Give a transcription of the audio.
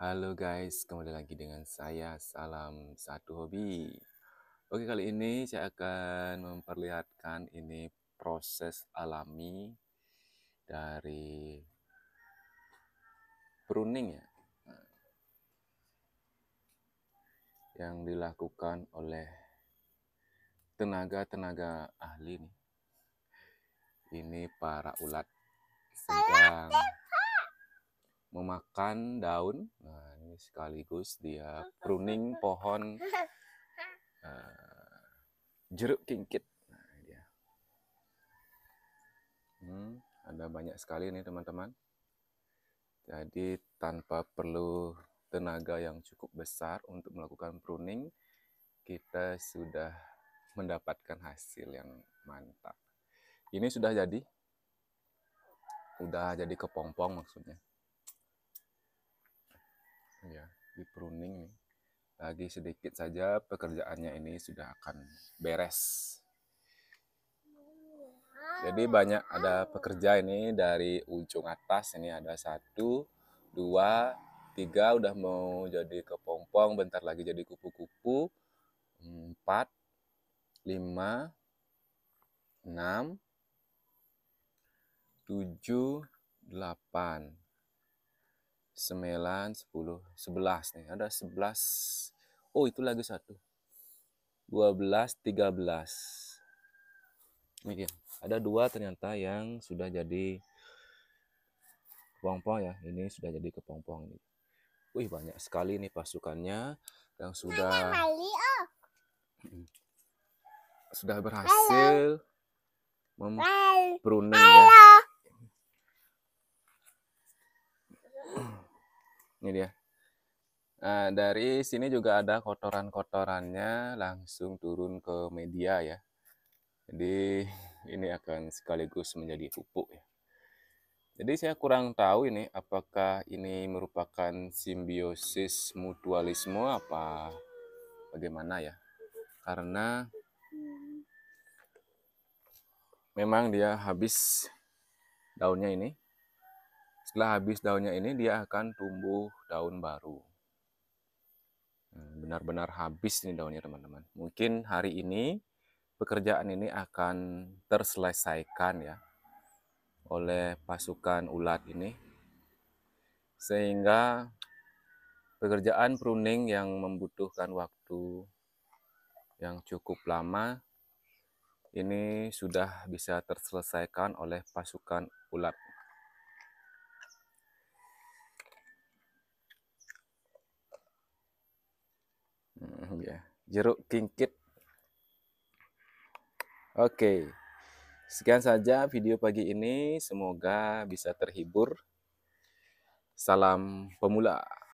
Halo guys, kembali lagi dengan saya Salam Satu Hobi. Oke, kali ini saya akan memperlihatkan ini proses alami dari pruning ya. Yang dilakukan oleh tenaga-tenaga ahli nih. Ini para ulat sedang memakan daun sekaligus dia pruning pohon uh, jeruk kingkit. Nah, dia. Hmm, ada banyak sekali nih teman-teman. Jadi tanpa perlu tenaga yang cukup besar untuk melakukan pruning, kita sudah mendapatkan hasil yang mantap. Ini sudah jadi. Udah jadi kepompong maksudnya ya di pruning nih lagi sedikit saja pekerjaannya ini sudah akan beres jadi banyak ada pekerja ini dari ujung atas ini ada satu dua tiga udah mau jadi kepompong bentar lagi jadi kupu-kupu empat lima enam tujuh delapan 9, 10, 11 nih. Ada 11. Oh, itu lagi satu. 12, 13. Ini dia. Ada dua ternyata yang sudah jadi kepompong ya. Ini sudah jadi kepompong ini. Wih, banyak sekali nih pasukannya yang sudah hmm. sudah berhasil memperunding ya. ini dia nah, dari sini juga ada kotoran-kotorannya langsung turun ke media ya jadi ini akan sekaligus menjadi pupuk ya jadi saya kurang tahu ini apakah ini merupakan simbiosis mutualisme apa bagaimana ya karena memang dia habis daunnya ini setelah habis daunnya ini dia akan tumbuh daun baru. Hmm, benar-benar habis ini daunnya teman-teman. Mungkin hari ini pekerjaan ini akan terselesaikan ya oleh pasukan ulat ini. Sehingga pekerjaan pruning yang membutuhkan waktu yang cukup lama ini sudah bisa terselesaikan oleh pasukan ulat jeruk kingkit. Oke, sekian saja video pagi ini. Semoga bisa terhibur. Salam pemula.